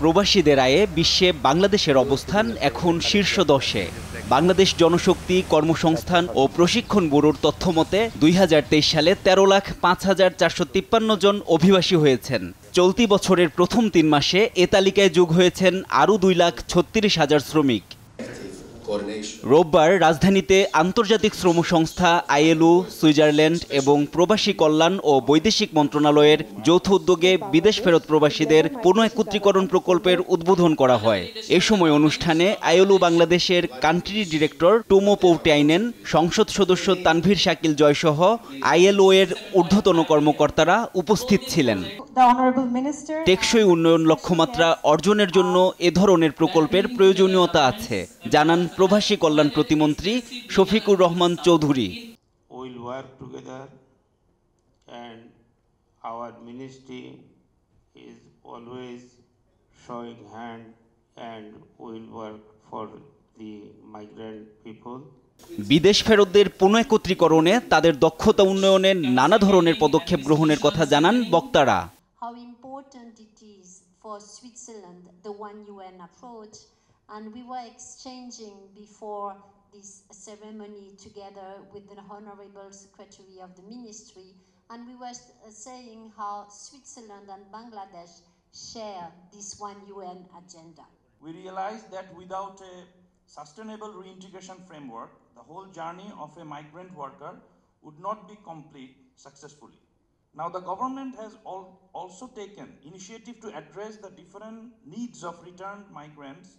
প্রবাসীদের আয়ে বিশ্বে বাংলাদেশের অবস্থান এখন শীর্ষ দশে বাংলাদেশ জনশক্তি কর্মসংস্থান ও প্রশিক্ষণ ব্যুরোর তথ্য মতে দুই সালে তেরো লাখ পাঁচ হাজার চারশো তিপ্পান্ন জন অভিবাসী হয়েছেন চলতি বছরের প্রথম তিন মাসে এ তালিকায় যোগ হয়েছেন আরও দুই লাখ ছত্রিশ হাজার শ্রমিক রোববার রাজধানীতে আন্তর্জাতিক শ্রম সংস্থা আইএলও সুইজারল্যান্ড এবং প্রবাসী কল্যাণ ও বৈদেশিক মন্ত্রণালয়ের যৌথ উদ্যোগে বিদেশ ফেরত প্রবাসীদের পুনঃ একত্রীকরণ প্রকল্পের উদ্বোধন করা হয় এ সময় অনুষ্ঠানে আইএলও বাংলাদেশের কান্ট্রি ডিরেক্টর টুমো আইনেন সংসদ সদস্য তানভীর শাকিল জয়সহ আইএলও এর ঊর্ধ্বতন কর্মকর্তারা উপস্থিত ছিলেন টেকসই উন্নয়ন লক্ষ্যমাত্রা অর্জনের জন্য এ ধরনের প্রকল্পের প্রয়োজনীয়তা আছে জানান প্রবাসী কল্যাণ প্রতিমন্ত্রী Shafiqur Rahman Chowdhury will work together and our ministry is always showing hand and will work for the migrant people বিদেশ ফেরতদের একত্রীকরণে তাদের দক্ষতা উন্নয়নে নানা ধরনের পদক্ষেপ গ্রহণের কথা জানান বক্তারা how important it is for Switzerland, the One UN approach, And we were exchanging before this ceremony together with the Honorable Secretary of the Ministry, and we were uh, saying how Switzerland and Bangladesh share this one UN agenda. We realized that without a sustainable reintegration framework, the whole journey of a migrant worker would not be complete successfully. Now, the government has also taken initiative to address the different needs of returned migrants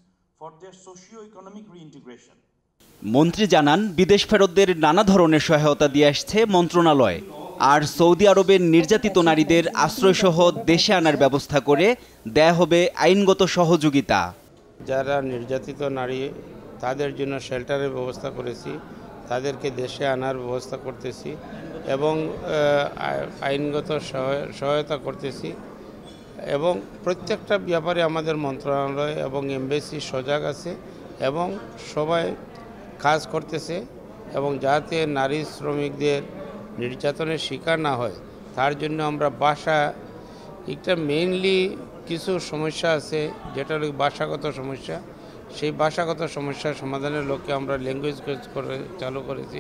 মন্ত্রী জানান বিদেশ ফেরতদের নানা ধরনের সহায়তা দিয়ে আসছে মন্ত্রণালয় আর Saudi আরবের নির্যাতিত নারীদের আশ্রয়সহ দেশে আনার ব্যবস্থা করে দেয়া হবে আইনগত সহযোগিতা যারা নির্যাতিত নারী তাদের জন্য শেল্টারের ব্যবস্থা করেছি তাদেরকে দেশে আনার ব্যবস্থা করতেছি এবং আইনগত সহায়তা করতেছি এবং প্রত্যেকটা ব্যাপারে আমাদের মন্ত্রণালয় এবং এমবেসি সজাগ আছে এবং সবাই কাজ করতেছে এবং যাতে নারী শ্রমিকদের নির্যাতনের শিকার না হয় তার জন্য আমরা বাসা একটা মেইনলি কিছু সমস্যা আছে যেটা হলো ভাষাগত সমস্যা সেই ভাষাগত সমস্যার সমাধানের লক্ষ্যে আমরা ল্যাঙ্গুয়েজ কোর্স করে চালু করেছি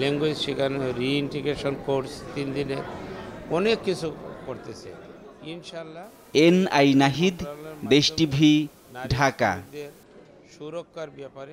ল্যাঙ্গুয়েজ শেখানো রিইন্টিগ্রেশন কোর্স তিন দিনের অনেক কিছু করতেছে এন আই নাহিদ দেশ টিভি ঢাকা সুরক্ষার ব্যাপারে